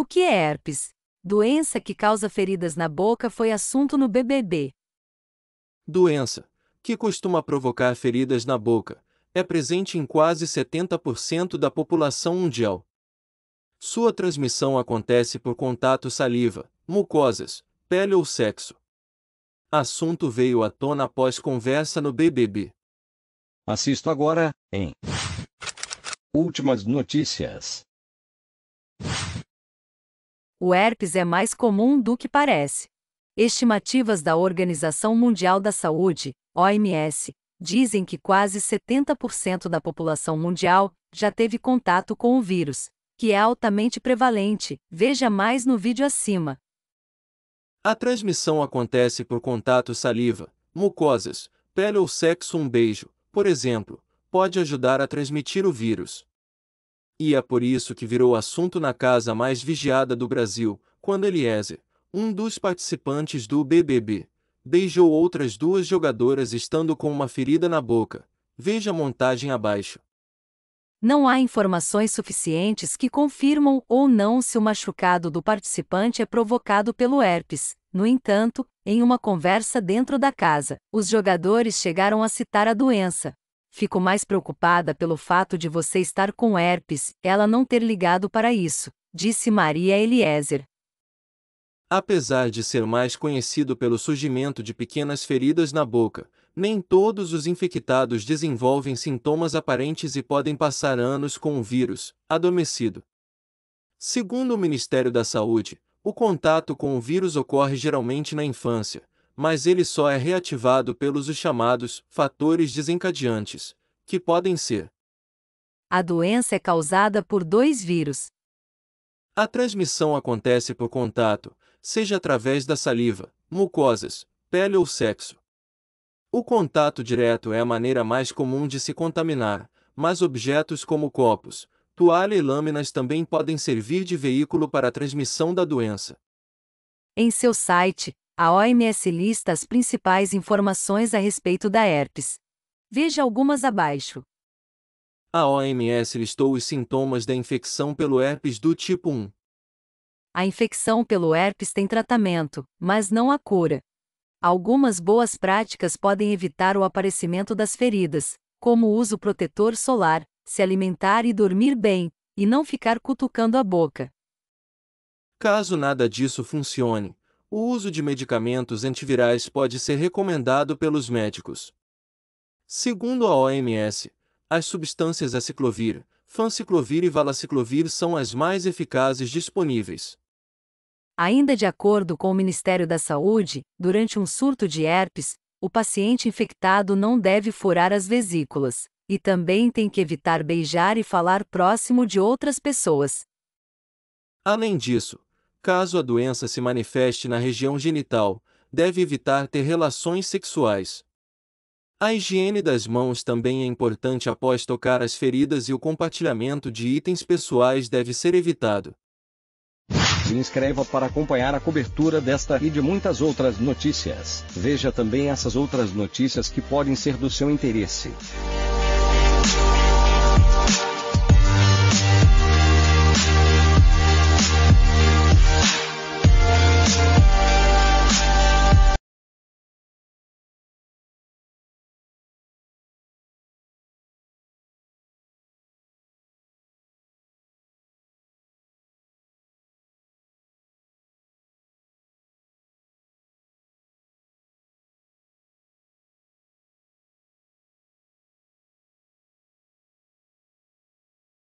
O que é herpes? Doença que causa feridas na boca foi assunto no BBB. Doença, que costuma provocar feridas na boca, é presente em quase 70% da população mundial. Sua transmissão acontece por contato saliva, mucosas, pele ou sexo. Assunto veio à tona após conversa no BBB. Assisto agora, em Últimas notícias o herpes é mais comum do que parece. Estimativas da Organização Mundial da Saúde, OMS, dizem que quase 70% da população mundial já teve contato com o vírus, que é altamente prevalente. Veja mais no vídeo acima. A transmissão acontece por contato saliva, mucosas, pele ou sexo. Um beijo, por exemplo, pode ajudar a transmitir o vírus. E é por isso que virou assunto na casa mais vigiada do Brasil, quando Eliezer, um dos participantes do BBB, beijou outras duas jogadoras estando com uma ferida na boca. Veja a montagem abaixo. Não há informações suficientes que confirmam ou não se o machucado do participante é provocado pelo herpes. No entanto, em uma conversa dentro da casa, os jogadores chegaram a citar a doença, Fico mais preocupada pelo fato de você estar com herpes, ela não ter ligado para isso, disse Maria Eliezer. Apesar de ser mais conhecido pelo surgimento de pequenas feridas na boca, nem todos os infectados desenvolvem sintomas aparentes e podem passar anos com o vírus, adormecido. Segundo o Ministério da Saúde, o contato com o vírus ocorre geralmente na infância, mas ele só é reativado pelos os chamados fatores desencadeantes, que podem ser: a doença é causada por dois vírus. A transmissão acontece por contato, seja através da saliva, mucosas, pele ou sexo. O contato direto é a maneira mais comum de se contaminar, mas objetos como copos, toalha e lâminas também podem servir de veículo para a transmissão da doença. Em seu site, a OMS lista as principais informações a respeito da herpes. Veja algumas abaixo. A OMS listou os sintomas da infecção pelo herpes do tipo 1. A infecção pelo herpes tem tratamento, mas não a cura. Algumas boas práticas podem evitar o aparecimento das feridas, como o uso protetor solar, se alimentar e dormir bem, e não ficar cutucando a boca. Caso nada disso funcione, o uso de medicamentos antivirais pode ser recomendado pelos médicos. Segundo a OMS, as substâncias aciclovir, fanciclovir e valaciclovir são as mais eficazes disponíveis. Ainda de acordo com o Ministério da Saúde, durante um surto de herpes, o paciente infectado não deve furar as vesículas, e também tem que evitar beijar e falar próximo de outras pessoas. Além disso, Caso a doença se manifeste na região genital, deve evitar ter relações sexuais. A higiene das mãos também é importante após tocar as feridas e o compartilhamento de itens pessoais deve ser evitado. Se inscreva para acompanhar a cobertura desta e de muitas outras notícias. Veja também essas outras notícias que podem ser do seu interesse.